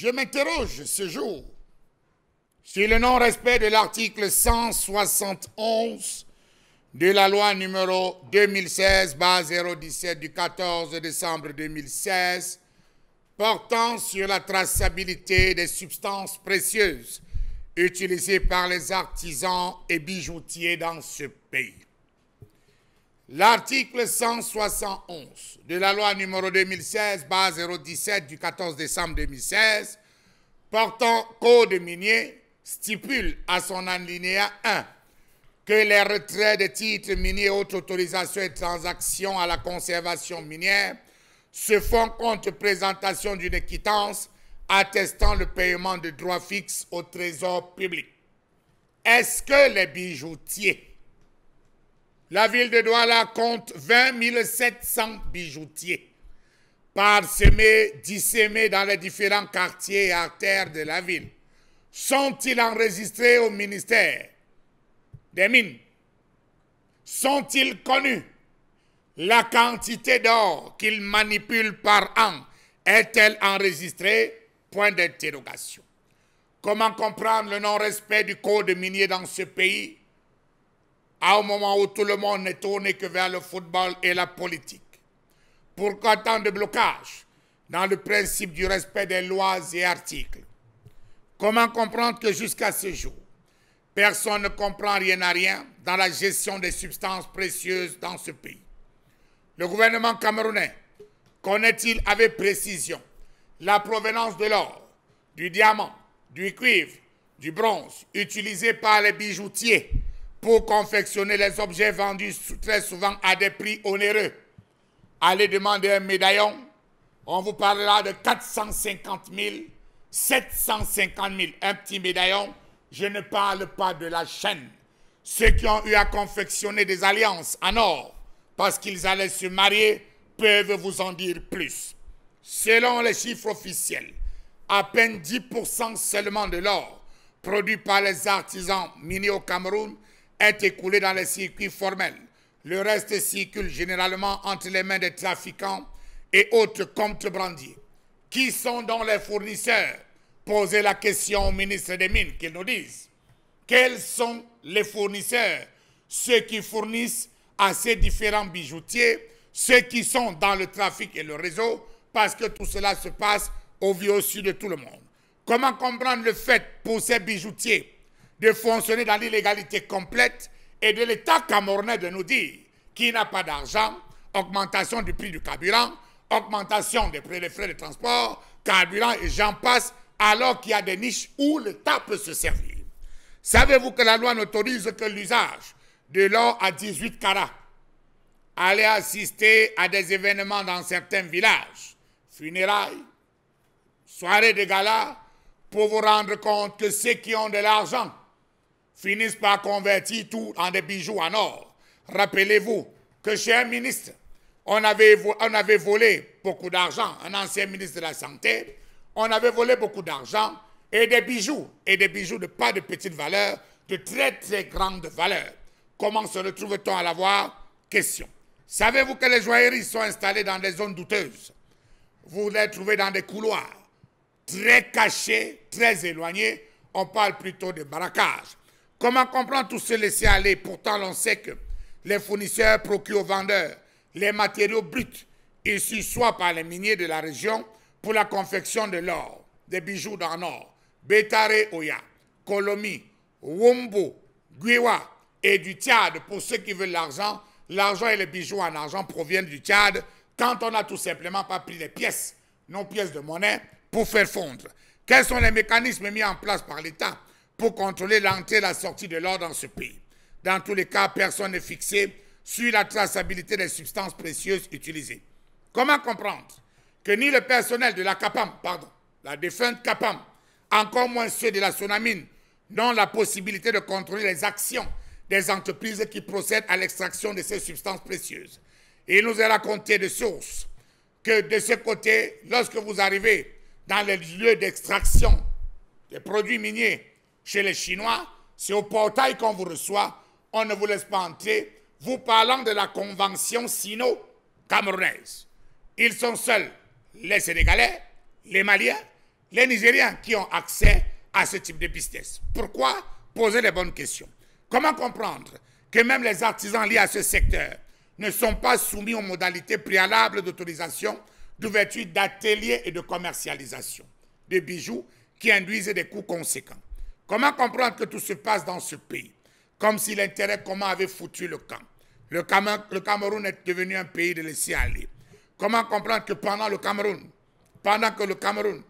Je m'interroge ce jour sur le non-respect de l'article 171 de la loi numéro 2016-017 du 14 décembre 2016 portant sur la traçabilité des substances précieuses utilisées par les artisans et bijoutiers dans ce pays. L'article 171 de la loi numéro 2016, base 017 du 14 décembre 2016, portant code minier, stipule à son alinéa 1 que les retraits de titres miniers, autres autorisations et transactions à la conservation minière se font contre présentation d'une équitance attestant le paiement de droits fixes au trésor public. Est-ce que les bijoutiers la ville de Douala compte 20 700 bijoutiers, parsemés, dissémés dans les différents quartiers et artères de la ville. Sont-ils enregistrés au ministère des Mines Sont-ils connus La quantité d'or qu'ils manipulent par an est-elle enregistrée Point d'interrogation. Comment comprendre le non-respect du code minier dans ce pays à un moment où tout le monde n'est tourné que vers le football et la politique. Pourquoi tant de blocages dans le principe du respect des lois et articles Comment comprendre que jusqu'à ce jour, personne ne comprend rien à rien dans la gestion des substances précieuses dans ce pays Le gouvernement camerounais connaît-il avec précision la provenance de l'or, du diamant, du cuivre, du bronze utilisé par les bijoutiers pour confectionner les objets vendus très souvent à des prix onéreux. Allez demander un médaillon, on vous parlera de 450 000, 750 000. Un petit médaillon, je ne parle pas de la chaîne. Ceux qui ont eu à confectionner des alliances en or parce qu'ils allaient se marier peuvent vous en dire plus. Selon les chiffres officiels, à peine 10% seulement de l'or produit par les artisans miniers au Cameroun est écoulé dans les circuits formels. Le reste circule généralement entre les mains des trafiquants et autres comptes brandiers. Qui sont donc les fournisseurs Posez la question au ministre des Mines qu'il nous dise. Quels sont les fournisseurs Ceux qui fournissent à ces différents bijoutiers, ceux qui sont dans le trafic et le réseau, parce que tout cela se passe au vieux sud de tout le monde. Comment comprendre le fait pour ces bijoutiers de fonctionner dans l'illégalité complète et de l'État camornais de nous dire qu'il n'a pas d'argent, augmentation du prix du carburant, augmentation des prix des frais de transport, carburant et j'en passe, alors qu'il y a des niches où l'État peut se servir. Savez-vous que la loi n'autorise que l'usage de l'or à 18 carats Allez assister à des événements dans certains villages, funérailles, soirées de gala, pour vous rendre compte que ceux qui ont de l'argent finissent par convertir tout en des bijoux en or. Rappelez-vous que chez un ministre, on avait, on avait volé beaucoup d'argent, un ancien ministre de la Santé, on avait volé beaucoup d'argent et des bijoux, et des bijoux de pas de petite valeur, de très très grande valeur. Comment se retrouve-t-on à l'avoir Question. Savez-vous que les joailleries sont installées dans des zones douteuses Vous les trouvez dans des couloirs très cachés, très éloignés. On parle plutôt de braquage. Comment comprendre tout ce laisser aller Pourtant, l'on sait que les fournisseurs procurent aux vendeurs les matériaux bruts issus soit par les miniers de la région pour la confection de l'or, des bijoux d'or, or, Betare Oya, Kolomi, Wombo, Guiwa et du Tchad. Pour ceux qui veulent l'argent, l'argent et les bijoux en argent proviennent du Tchad quand on n'a tout simplement pas pris les pièces, non pièces de monnaie, pour faire fondre. Quels sont les mécanismes mis en place par l'État pour contrôler l'entrée et la sortie de l'or dans ce pays. Dans tous les cas, personne n'est fixé sur la traçabilité des substances précieuses utilisées. Comment comprendre que ni le personnel de la CAPAM, pardon, la défunte CAPAM, encore moins ceux de la Sonamine, n'ont la possibilité de contrôler les actions des entreprises qui procèdent à l'extraction de ces substances précieuses. Et il nous est raconté de source que de ce côté, lorsque vous arrivez dans les lieux d'extraction des produits miniers, chez les Chinois, c'est au portail qu'on vous reçoit, on ne vous laisse pas entrer, vous parlant de la convention sino-camerounaise. Ils sont seuls les Sénégalais, les Maliens, les Nigériens qui ont accès à ce type de business. Pourquoi poser les bonnes questions Comment comprendre que même les artisans liés à ce secteur ne sont pas soumis aux modalités préalables d'autorisation, d'ouverture d'ateliers et de commercialisation de bijoux qui induisent des coûts conséquents Comment comprendre que tout se passe dans ce pays Comme si l'intérêt commun avait foutu le camp. Le, Cameroun, est devenu un pays de laisser aller. Comment comprendre que pendant le Cameroun, pendant que le Cameroun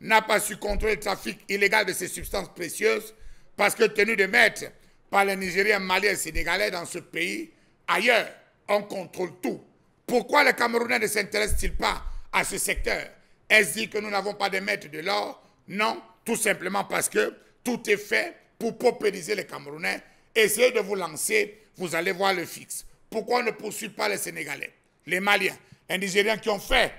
n'a pas su contrôler le trafic illégal de ces substances précieuses, parce que tenu de maître par les Nigériens, Maliens et Sénégalais dans ce pays, ailleurs, on contrôle tout. Pourquoi les Camerounais ne s'intéressent-ils pas à ce secteur Est-ce que nous n'avons pas de maîtres de l'or Non, tout simplement parce que tout est fait pour paupériser les Camerounais. Essayez de vous lancer, vous allez voir le fixe. Pourquoi on ne poursuit pas les Sénégalais, les Maliens, les Nigériens qui ont fait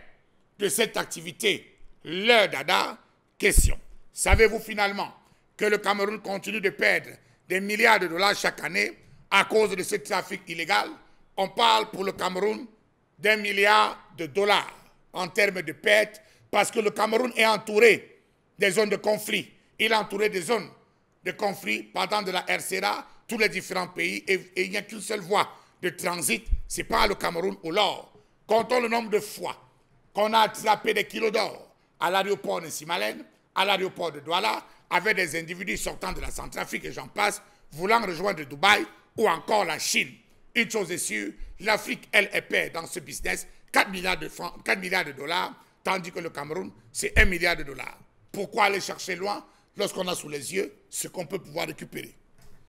de cette activité leur dada Question. Savez-vous finalement que le Cameroun continue de perdre des milliards de dollars chaque année à cause de ce trafic illégal On parle pour le Cameroun d'un milliard de dollars en termes de pertes parce que le Cameroun est entouré des zones de conflit il est entouré des zones de conflit partant de la RCA, tous les différents pays, et, il n'y a qu'une seule voie de transit, c'est par le Cameroun ou l'or. Comptons le nombre de fois qu'on a attrapé des kilos d'or à l'aéroport de Simalène, à l'aéroport de Douala, avec des individus sortant de la Centrafrique et j'en passe, voulant rejoindre Dubaï ou encore la Chine. Une chose est sûre, l'Afrique, elle, est paire dans ce business 4 milliards de, francs, 4 milliards de dollars, tandis que le Cameroun, c'est 1 milliard de dollars. Pourquoi aller chercher loin lorsqu'on a sous les yeux ce qu'on peut pouvoir récupérer.